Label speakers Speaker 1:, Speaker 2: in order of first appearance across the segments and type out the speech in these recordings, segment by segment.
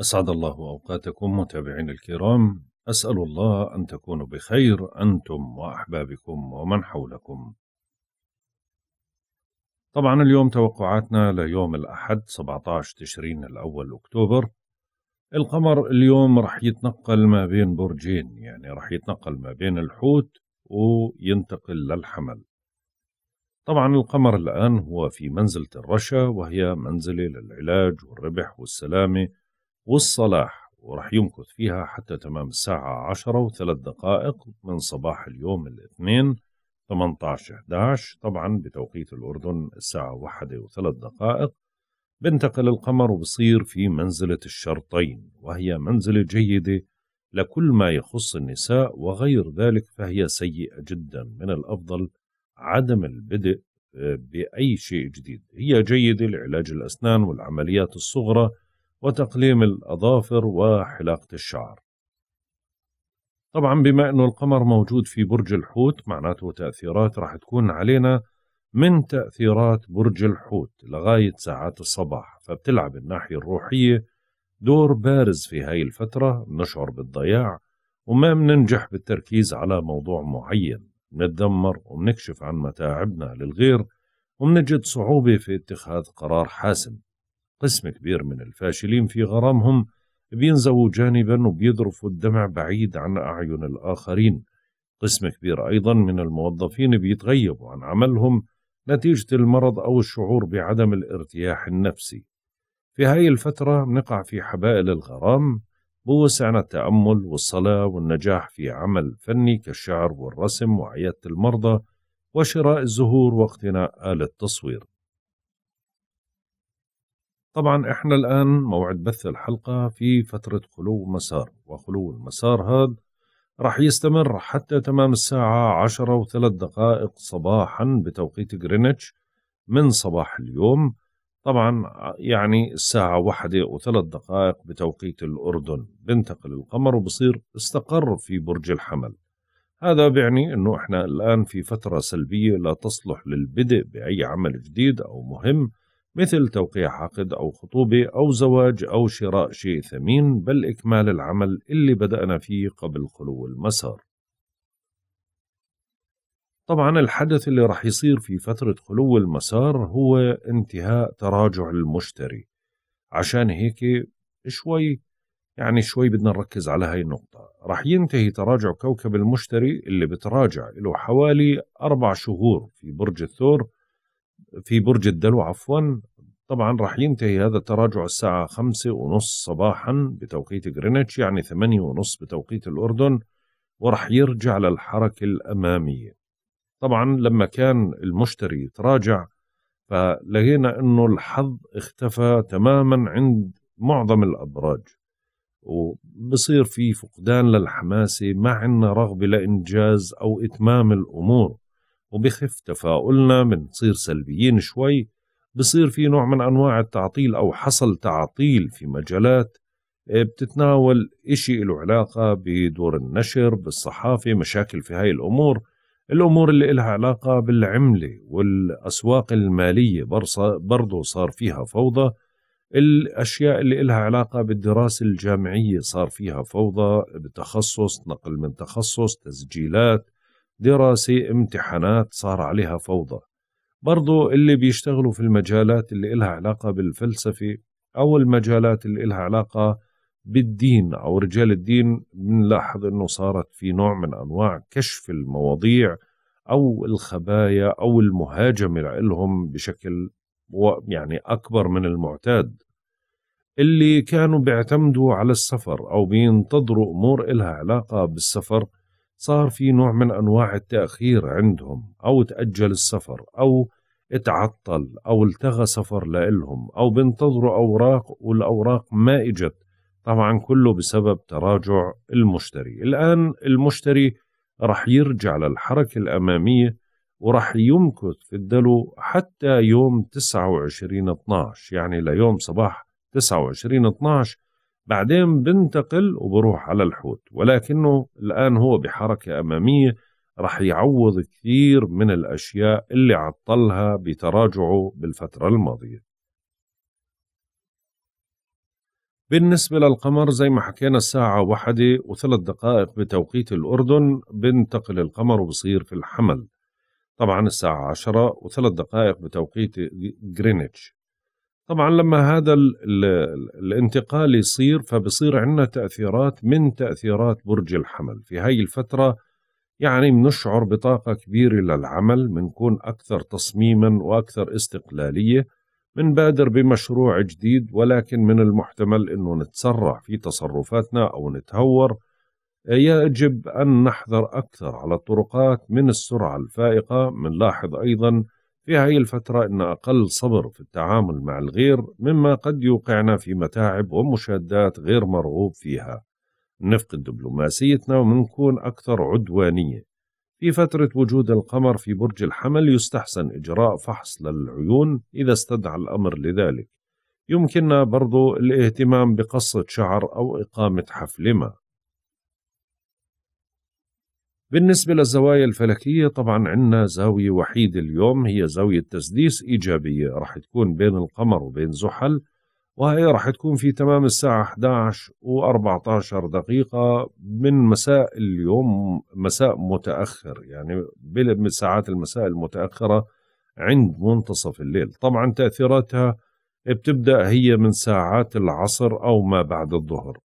Speaker 1: أسعد الله أوقاتكم متابعين الكرام أسأل الله أن تكونوا بخير أنتم وأحبابكم ومن حولكم طبعا اليوم توقعاتنا ليوم الأحد 17 تشرين الأول أكتوبر القمر اليوم رح يتنقل ما بين برجين يعني رح يتنقل ما بين الحوت وينتقل للحمل طبعا القمر الآن هو في منزلة الرشا وهي منزلة للعلاج والربح والسلامة والصلاح وراح يمكث فيها حتى تمام الساعة 10 وثلاث دقائق من صباح اليوم الاثنين 18 11 طبعا بتوقيت الأردن الساعة واحدة وثلاث دقائق بنتقل القمر وبصير في منزلة الشرطين وهي منزلة جيدة لكل ما يخص النساء وغير ذلك فهي سيئة جدا من الأفضل عدم البدء آه، بأي شيء جديد هي جيدة لعلاج الأسنان والعمليات الصغرى وتقليم الأظافر وحلاقة الشعر طبعا بما أنه القمر موجود في برج الحوت معناته تأثيرات راح تكون علينا من تأثيرات برج الحوت لغاية ساعات الصباح فبتلعب الناحية الروحية دور بارز في هاي الفترة نشعر بالضياع وما مننجح بالتركيز على موضوع معين نتدمر ومنكشف عن متاعبنا للغير ومنجد صعوبة في اتخاذ قرار حاسم قسم كبير من الفاشلين في غرامهم بينزووا جانبا وبيذرفوا الدمع بعيد عن أعين الآخرين قسم كبير أيضا من الموظفين بيتغيبوا عن عملهم نتيجة المرض أو الشعور بعدم الارتياح النفسي في هاي الفترة بنقع في حبائل الغرام بوسعنا التأمل والصلاة والنجاح في عمل فني كالشعر والرسم وعيادة المرضى وشراء الزهور واقتناء آلة تصوير طبعا احنا الان موعد بث الحلقه في فتره خلو مسار وخلو المسار هذا راح يستمر حتى تمام الساعة عشرة وثلاث دقائق صباحا بتوقيت غرينتش من صباح اليوم طبعا يعني الساعة واحدة وثلاث دقائق بتوقيت الأردن بنتقل القمر وبصير استقر في برج الحمل هذا بيعني أنه إحنا الآن في فترة سلبية لا تصلح للبدء بأي عمل جديد أو مهم مثل توقيع عقد أو خطوبة أو زواج أو شراء شيء ثمين بل إكمال العمل اللي بدأنا فيه قبل خلو المسار طبعا الحدث اللي رح يصير في فترة خلو المسار هو انتهاء تراجع المشتري عشان هيك شوي يعني شوي بدنا نركز على هاي النقطة رح ينتهي تراجع كوكب المشتري اللي بتراجع له حوالي أربع شهور في برج الثور في برج الدلو عفوا طبعا راح ينتهي هذا التراجع الساعة خمسة ونص صباحا بتوقيت غرينتش يعني ثمانية ونص بتوقيت الأردن وراح يرجع للحركة الأمامية طبعا لما كان المشتري يتراجع فلقينا أنه الحظ اختفى تماما عند معظم الأبراج وبصير في فقدان للحماسة ما عندنا رغبة لإنجاز أو إتمام الأمور وبخف تفاؤلنا بنصير سلبيين شوي بصير في نوع من أنواع التعطيل أو حصل تعطيل في مجالات آه، بتتناول إشي له علاقة بدور النشر بالصحافة مشاكل في هاي الأمور الأمور اللي إلها علاقة بالعملة والأسواق المالية برضو صار فيها فوضى الأشياء اللي إلها علاقة بالدراسة الجامعية صار فيها فوضى بتخصص نقل من تخصص تسجيلات دراسة امتحانات صار عليها فوضى برضو اللي بيشتغلوا في المجالات اللي إلها علاقة بالفلسفة أو المجالات اللي إلها علاقة بالدين أو رجال الدين بنلاحظ أنه صارت في نوع من أنواع كشف المواضيع أو الخبايا أو المهاجمة لهم بشكل يعني أكبر من المعتاد اللي كانوا بيعتمدوا على السفر أو بينتظروا أمور إلها علاقة بالسفر صار في نوع من أنواع التأخير عندهم أو تأجل السفر أو اتعطل أو التغى سفر لإلهم أو بينتظروا أوراق والأوراق ما إجت طبعا كله بسبب تراجع المشتري الآن المشتري رح يرجع للحركة الأمامية ورح يمكث في الدلو حتى يوم 29 12 يعني ليوم صباح 29 12 بعدين بنتقل وبروح على الحوت ولكنه الآن هو بحركة أمامية رح يعوض كثير من الأشياء اللي عطلها بتراجعه بالفترة الماضية بالنسبة للقمر زي ما حكينا الساعة واحدة وثلاث دقائق بتوقيت الأردن بنتقل القمر وبصير في الحمل طبعا الساعة عشرة وثلاث دقائق بتوقيت جرينتش طبعا لما هذا الانتقال يصير فبصير عندنا تأثيرات من تأثيرات برج الحمل في هاي الفترة يعني بنشعر بطاقة كبيرة للعمل بنكون أكثر تصميما وأكثر استقلالية بنبادر بمشروع جديد ولكن من المحتمل أنه نتسرع في تصرفاتنا أو نتهور يجب أن نحذر أكثر على الطرقات من السرعة الفائقة بنلاحظ أيضا في هاي الفترة أن أقل صبر في التعامل مع الغير مما قد يوقعنا في متاعب ومشادات غير مرغوب فيها نفقد دبلوماسيتنا ومنكون أكثر عدوانية في فترة وجود القمر في برج الحمل يستحسن إجراء فحص للعيون إذا استدعى الأمر لذلك يمكننا برضو الاهتمام بقصة شعر أو إقامة حفل ما بالنسبة للزوايا الفلكية طبعا عندنا زاوية وحيدة اليوم هي زاوية تسديس إيجابية رح تكون بين القمر وبين زحل وهي رح تكون في تمام الساعة 11 و14 دقيقة من مساء اليوم مساء متأخر يعني ساعات المساء المتأخرة عند منتصف الليل طبعا تأثيراتها بتبدأ هي من ساعات العصر أو ما بعد الظهر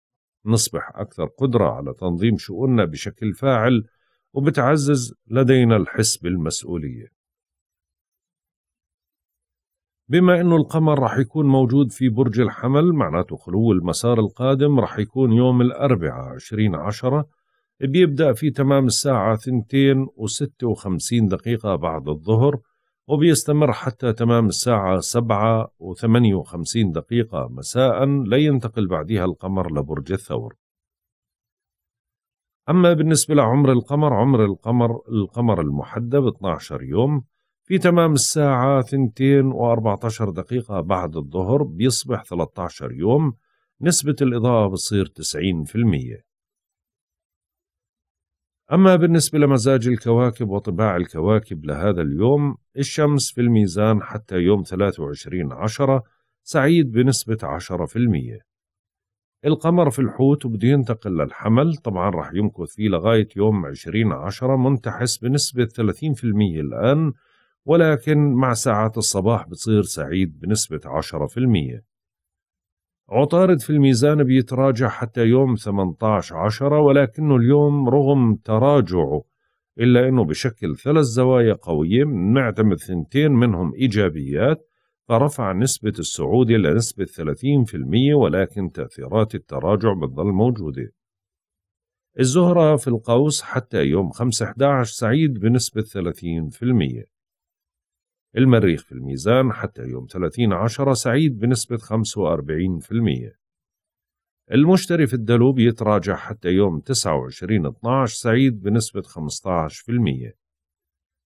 Speaker 1: نصبح أكثر قدرة على تنظيم شؤوننا بشكل فاعل وبتعزز لدينا الحس بالمسؤولية بما أنه القمر رح يكون موجود في برج الحمل معناته خلو المسار القادم رح يكون يوم الأربعاء 20 عشرة بيبدأ في تمام الساعة ثنتين و56 دقيقة بعد الظهر وبيستمر حتى تمام الساعة 7 و58 دقيقة مساء لينتقل بعدها القمر لبرج الثور أما بالنسبة لعمر القمر عمر القمر القمر المحدب 12 يوم في تمام الساعة 2 و14 دقيقة بعد الظهر بيصبح 13 يوم نسبة الإضاءة بصير 90% أما بالنسبة لمزاج الكواكب وطباع الكواكب لهذا اليوم الشمس في الميزان حتى يوم 23 عشرة سعيد بنسبة 10% القمر في الحوت وبده ينتقل للحمل طبعا راح يمكث فيه لغاية يوم 20 عشرة منتحس بنسبة 30% الآن ولكن مع ساعات الصباح بصير سعيد بنسبة 10% عطارد في الميزان بيتراجع حتى يوم 18 عشرة ولكنه اليوم رغم تراجعه إلا أنه بشكل ثلاث زوايا قوية نعتمد ثنتين منهم إيجابيات فرفع نسبة الصعود إلى نسبة 30% ولكن تأثيرات التراجع بتظل موجودة الزهرة في القوس حتى يوم 5/11 سعيد بنسبة 30% المريخ في الميزان حتى يوم 30/10 سعيد بنسبة 45% المشتري في الدلو بيتراجع حتى يوم 29/12 سعيد بنسبة 15%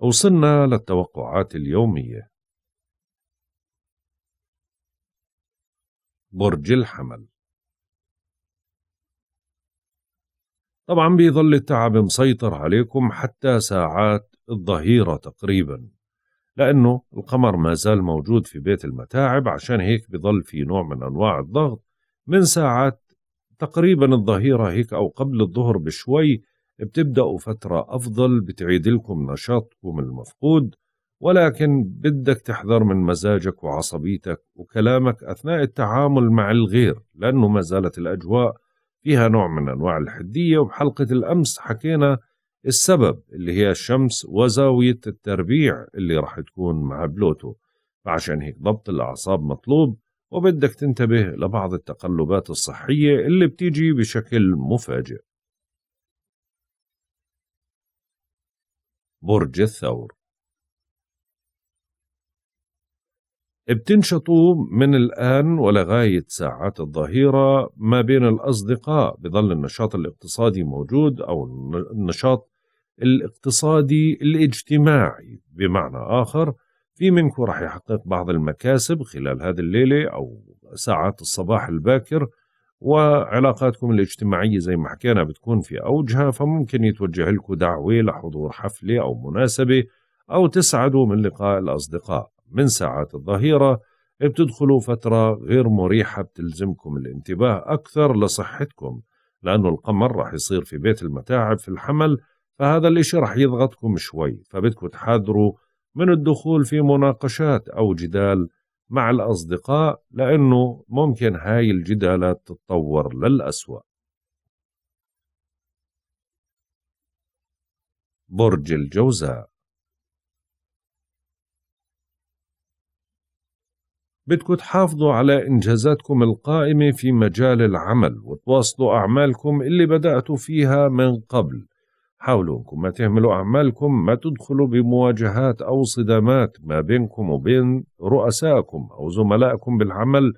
Speaker 1: وصلنا للتوقعات اليومية برج الحمل طبعا بيظل التعب مسيطر عليكم حتى ساعات الظهيرة تقريبا لأنه القمر ما زال موجود في بيت المتاعب عشان هيك بظل في نوع من أنواع الضغط من ساعات تقريبا الظهيرة هيك أو قبل الظهر بشوي بتبدأوا فترة أفضل بتعيد لكم نشاطكم المفقود ولكن بدك تحذر من مزاجك وعصبيتك وكلامك أثناء التعامل مع الغير لأنه ما زالت الأجواء فيها نوع من أنواع الحدية وبحلقة الأمس حكينا السبب اللي هي الشمس وزاوية التربيع اللي راح تكون مع بلوتو فعشان هيك ضبط الأعصاب مطلوب وبدك تنتبه لبعض التقلبات الصحية اللي بتيجي بشكل مفاجئ برج الثور بتنشطوا من الآن ولغاية ساعات الظهيرة ما بين الأصدقاء بظل النشاط الاقتصادي موجود أو النشاط الاقتصادي الاجتماعي بمعنى آخر في منكم راح يحقق بعض المكاسب خلال هذه الليلة أو ساعات الصباح الباكر وعلاقاتكم الاجتماعية زي ما حكينا بتكون في أوجها فممكن يتوجه لكم دعوة لحضور حفلة أو مناسبة أو تسعدوا من لقاء الأصدقاء من ساعات الظهيرة بتدخلوا فترة غير مريحة بتلزمكم الانتباه أكثر لصحتكم لأنه القمر رح يصير في بيت المتاعب في الحمل فهذا الإشي رح يضغطكم شوي فبدكم تحاذروا من الدخول في مناقشات أو جدال مع الأصدقاء لأنه ممكن هاي الجدالات تتطور للأسوأ برج الجوزاء بدكم تحافظوا على إنجازاتكم القائمة في مجال العمل وتواصلوا أعمالكم اللي بدأتوا فيها من قبل حاولوا انكم ما تهملوا اعمالكم ما تدخلوا بمواجهات او صدامات ما بينكم وبين رؤسائكم او زملائكم بالعمل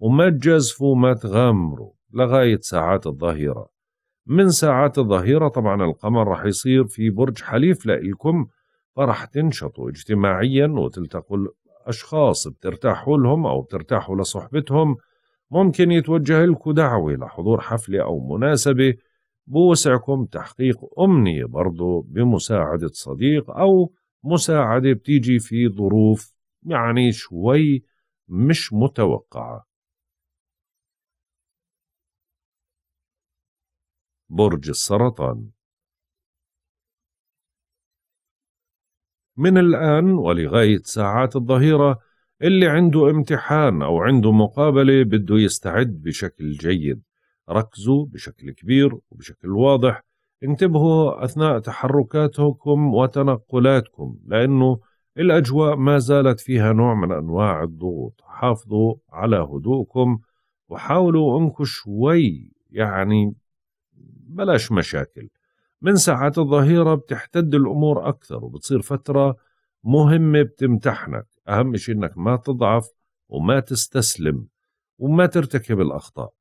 Speaker 1: وما تجازفوا ما تغامروا لغايه ساعات الظهيره من ساعات الظهيره طبعا القمر راح يصير في برج حليف لإلكم فراح تنشطوا اجتماعيا وتلتقوا الاشخاص بترتاحوا لهم او بترتاحوا لصحبتهم ممكن يتوجه لكم دعوه لحضور حفله او مناسبه بوسعكم تحقيق أمنية برضو بمساعدة صديق أو مساعدة بتيجي في ظروف يعني شوي مش متوقعة برج السرطان من الآن ولغاية ساعات الظهيرة اللي عنده امتحان أو عنده مقابلة بده يستعد بشكل جيد ركزوا بشكل كبير وبشكل واضح انتبهوا أثناء تحركاتكم وتنقلاتكم لأنه الأجواء ما زالت فيها نوع من أنواع الضغوط حافظوا على هدوءكم وحاولوا أنكم شوي يعني بلاش مشاكل من ساعات الظهيرة بتحتد الأمور أكثر وبتصير فترة مهمة بتمتحنك أهم شيء أنك ما تضعف وما تستسلم وما ترتكب الأخطاء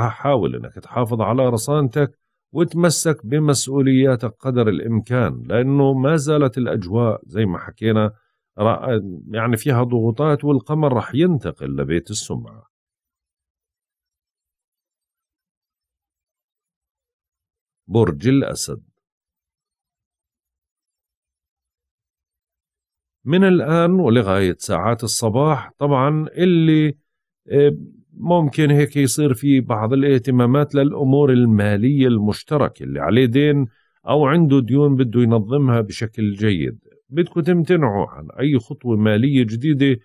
Speaker 1: حاول انك تحافظ على رصانتك وتمسك بمسؤولياتك قدر الامكان لانه ما زالت الاجواء زي ما حكينا يعني فيها ضغوطات والقمر رح ينتقل لبيت السمعه برج الأسد من الآن ولغاية ساعات الصباح طبعا اللي آه، ممكن هيك يصير في بعض الاهتمامات للأمور المالية المشتركة اللي عليه دين أو عنده ديون بده ينظمها بشكل جيد بدكم تمتنعوا عن أي خطوة مالية جديدة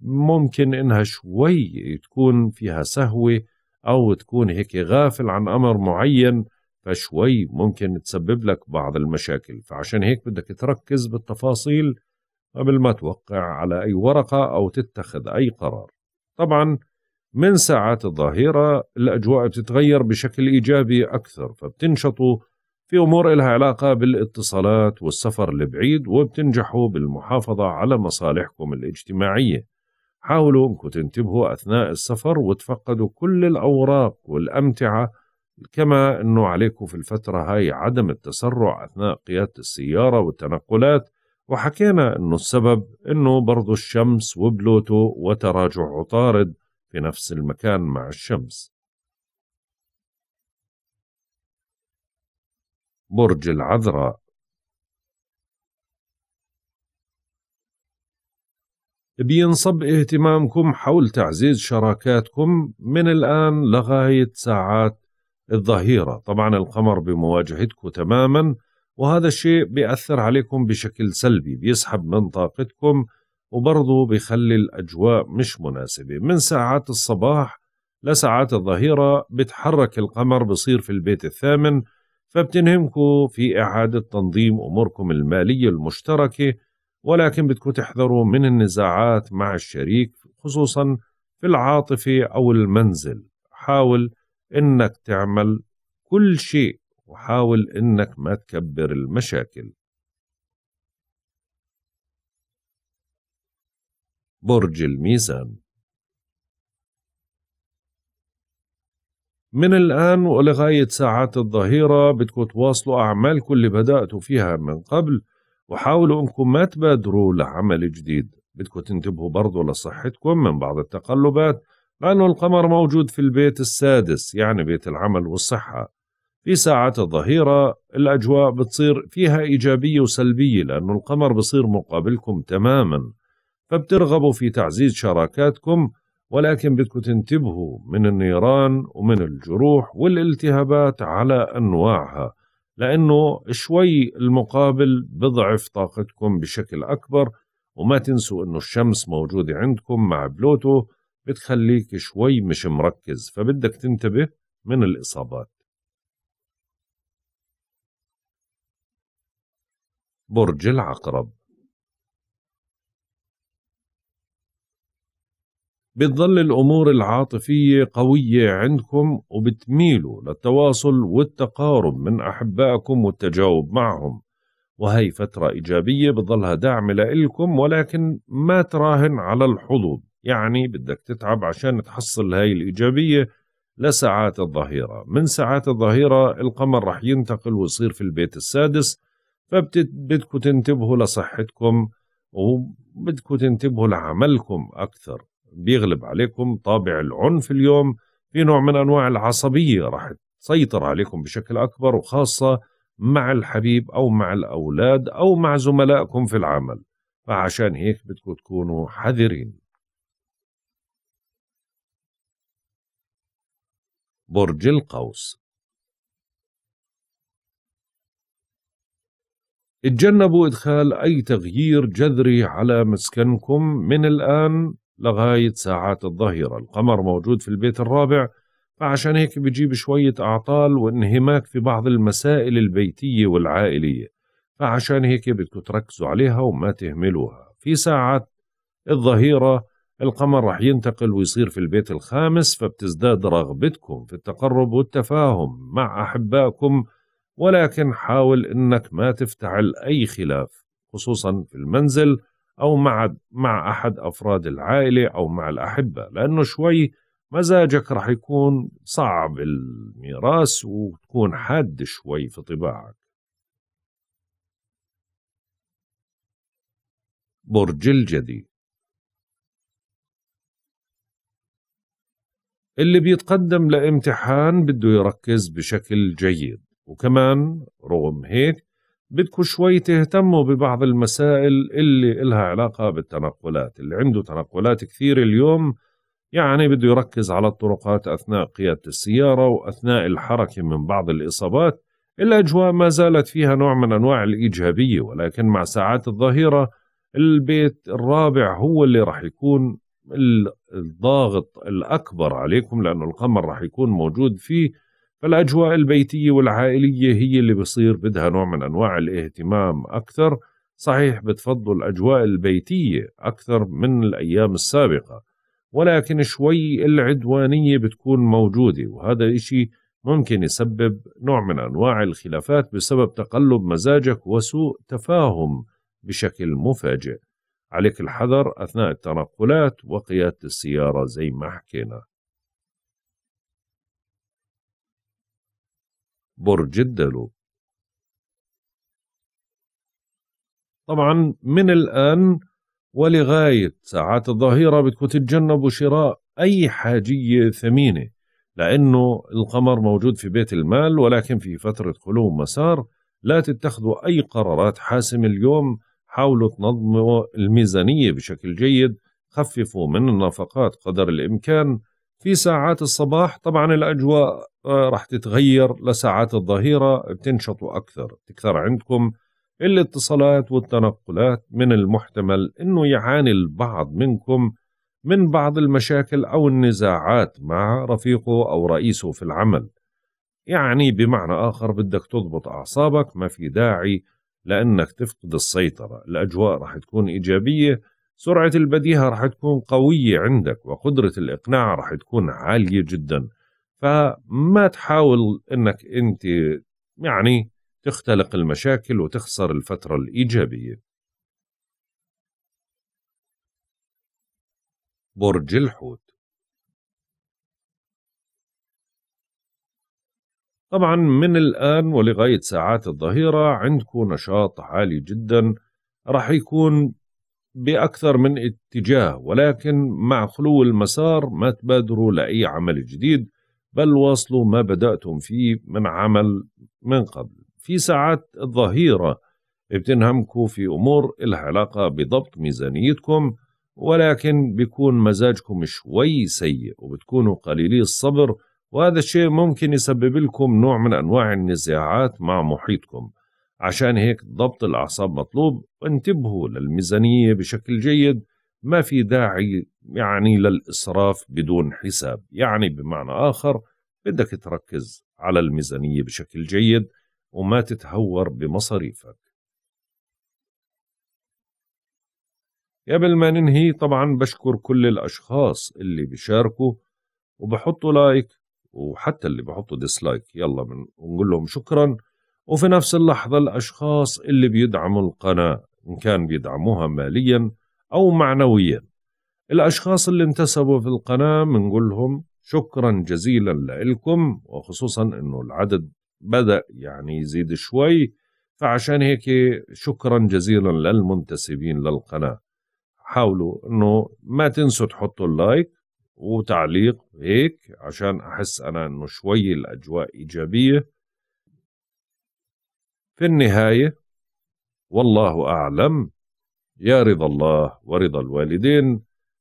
Speaker 1: ممكن إنها شوي تكون فيها سهوة أو تكون هيك غافل عن أمر معين فشوي ممكن تسبب لك بعض المشاكل فعشان هيك بدك تركز بالتفاصيل قبل ما توقع على أي ورقة أو تتخذ أي قرار طبعاً من ساعات الظهيرة الأجواء بتتغير بشكل إيجابي أكثر فبتنشطوا في أمور إلها علاقة بالاتصالات والسفر البعيد وبتنجحوا بالمحافظة على مصالحكم الاجتماعية حاولوا أنكم تنتبهوا أثناء السفر وتفقدوا كل الأوراق والأمتعة كما أنه عليكم في الفترة هاي عدم التسرع أثناء قيادة السيارة والتنقلات وحكينا أنه السبب أنه برضو الشمس وبلوتو وتراجع عطارد في نفس المكان مع الشمس برج العذراء بينصب اهتمامكم حول تعزيز شراكاتكم من الآن لغاية ساعات الظهيرة طبعا القمر بمواجهتكم تماما وهذا الشيء بيأثر عليكم بشكل سلبي بيسحب من طاقتكم وبرضه بيخلي الأجواء مش مناسبة من ساعات الصباح لساعات الظهيرة بتحرك القمر بصير في البيت الثامن فبتنهمكم في إعادة تنظيم أموركم المالية المشتركة ولكن بدكم تحذروا من النزاعات مع الشريك خصوصا في العاطفة أو المنزل حاول إنك تعمل كل شيء وحاول إنك ما تكبر المشاكل برج الميزان من الآن ولغاية ساعات الظهيرة بدكم تواصلوا أعمالكم اللي بدأتوا فيها من قبل وحاولوا أنكم ما تبادروا لعمل جديد بدكم تنتبهوا برضو لصحتكم من بعض التقلبات لأنه القمر موجود في البيت السادس يعني بيت العمل والصحة في ساعات الظهيرة الأجواء بتصير فيها إيجابية وسلبية لأنه القمر بصير مقابلكم تماما فبترغبوا في تعزيز شراكاتكم ولكن بدكم تنتبهوا من النيران ومن الجروح والالتهابات على أنواعها لأنه شوي المقابل بضعف طاقتكم بشكل أكبر وما تنسوا أنه الشمس موجودة عندكم مع بلوتو بتخليك شوي مش مركز فبدك تنتبه من الإصابات برج العقرب بتظل الأمور العاطفية قوية عندكم وبتميلوا للتواصل والتقارب من أحبائكم والتجاوب معهم وهي فترة إيجابية بتظلها دعم لإلكم ولكن ما تراهن على الحظوظ يعني بدك تتعب عشان تحصل هاي الإيجابية لساعات الظهيرة من ساعات الظهيرة القمر رح ينتقل ويصير في البيت السادس فبدكم تنتبهوا لصحتكم وبدكم تنتبهوا لعملكم أكثر بيغلب عليكم طابع العنف اليوم في نوع من أنواع العصبية راح تسيطر عليكم بشكل أكبر وخاصة مع الحبيب أو مع الأولاد أو مع زملائكم في العمل فعشان هيك بدكم تكونوا حذرين برج القوس اتجنبوا إدخال أي تغيير جذري على مسكنكم من الآن لغاية ساعات الظهيرة القمر موجود في البيت الرابع فعشان هيك بيجيب شوية أعطال وانهماك في بعض المسائل البيتية والعائلية فعشان هيك بدكم تركزوا عليها وما تهملوها في ساعات الظهيرة القمر رح ينتقل ويصير في البيت الخامس فبتزداد رغبتكم في التقرب والتفاهم مع أحبائكم ولكن حاول إنك ما تفتعل أي خلاف خصوصا في المنزل أو مع مع أحد أفراد العائلة أو مع الأحبة لأنه شوي مزاجك رح يكون صعب الميراث وتكون حاد شوي في طباعك برج الجدي اللي بيتقدم لامتحان بده يركز بشكل جيد وكمان رغم هيك بدكم شوي تهتموا ببعض المسائل اللي إلها علاقة بالتنقلات اللي عنده تنقلات كثير اليوم يعني بده يركز على الطرقات أثناء قيادة السيارة وأثناء الحركة من بعض الإصابات الأجواء ما زالت فيها نوع من أنواع الإيجابية ولكن مع ساعات الظهيرة البيت الرابع هو اللي راح يكون الضاغط الأكبر عليكم لأنه القمر راح يكون موجود فيه فالأجواء البيتية والعائلية هي اللي بصير بدها نوع من أنواع الاهتمام أكثر صحيح بتفضل الأجواء البيتية أكثر من الأيام السابقة ولكن شوي العدوانية بتكون موجودة وهذا الإشي ممكن يسبب نوع من أنواع الخلافات بسبب تقلب مزاجك وسوء تفاهم بشكل مفاجئ عليك الحذر أثناء التنقلات وقيادة السيارة زي ما حكينا برج الدلو طبعا من الآن ولغاية ساعات الظهيرة بدكم تتجنبوا شراء أي حاجية ثمينة لأنه القمر موجود في بيت المال ولكن في فترة خلو مسار لا تتخذوا أي قرارات حاسمة اليوم حاولوا تنظموا الميزانية بشكل جيد خففوا من النفقات قدر الإمكان في ساعات الصباح طبعا الأجواء راح تتغير لساعات الظهيرة بتنشطوا أكثر تكثر عندكم الاتصالات والتنقلات من المحتمل أنه يعاني البعض منكم من بعض المشاكل أو النزاعات مع رفيقه أو رئيسه في العمل يعني بمعنى آخر بدك تضبط أعصابك ما في داعي لأنك تفقد السيطرة الأجواء راح تكون إيجابية سرعة البديهة راح تكون قوية عندك وقدرة الإقناع راح تكون عالية جداً فما تحاول انك انت يعني تختلق المشاكل وتخسر الفتره الايجابيه برج الحوت طبعا من الآن ولغاية ساعات الظهيرة عندكم نشاط عالي جدا راح يكون بأكثر من اتجاه ولكن مع خلو المسار ما تبادروا لأي عمل جديد بل واصلوا ما بدأتم فيه من عمل من قبل في ساعات الظهيرة بتنهمكوا في أمور إلها علاقة بضبط ميزانيتكم ولكن بيكون مزاجكم شوي سيء وبتكونوا قليلي الصبر وهذا الشيء ممكن يسبب لكم نوع من أنواع النزاعات مع محيطكم عشان هيك ضبط الأعصاب مطلوب انتبهوا للميزانية بشكل جيد ما في داعي يعني للإسراف بدون حساب يعني بمعنى آخر بدك تركز على الميزانية بشكل جيد وما تتهور بمصاريفك قبل ما ننهي طبعا بشكر كل الأشخاص اللي بيشاركوا وبحطوا لايك وحتى اللي بحطوا ديسلايك يلا بنقول لهم شكرا وفي نفس اللحظة الأشخاص اللي بيدعموا القناة إن كان بيدعموها ماليا أو معنويا الأشخاص اللي انتسبوا في القناة بنقولهم شكرا جزيلا لكم وخصوصا أنه العدد بدأ يعني يزيد شوي فعشان هيك شكرا جزيلا للمنتسبين للقناة حاولوا أنه ما تنسوا تحطوا اللايك وتعليق هيك عشان أحس أنا أنه شوي الأجواء إيجابية في النهاية والله أعلم يا رضا الله ورضا الوالدين